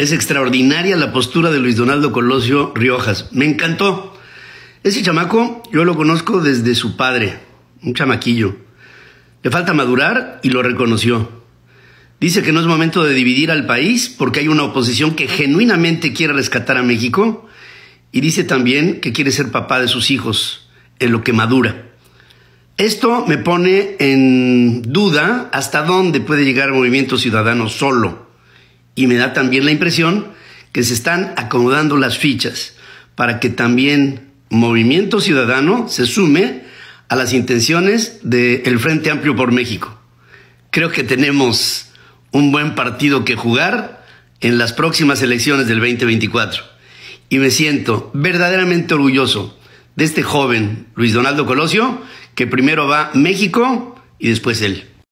Es extraordinaria la postura de Luis Donaldo Colosio Riojas. Me encantó. Ese chamaco yo lo conozco desde su padre, un chamaquillo. Le falta madurar y lo reconoció. Dice que no es momento de dividir al país porque hay una oposición que genuinamente quiere rescatar a México y dice también que quiere ser papá de sus hijos en lo que madura. Esto me pone en duda hasta dónde puede llegar el movimiento ciudadano solo y me da también la impresión que se están acomodando las fichas para que también Movimiento Ciudadano se sume a las intenciones del Frente Amplio por México. Creo que tenemos un buen partido que jugar en las próximas elecciones del 2024. Y me siento verdaderamente orgulloso de este joven Luis Donaldo Colosio, que primero va México y después él.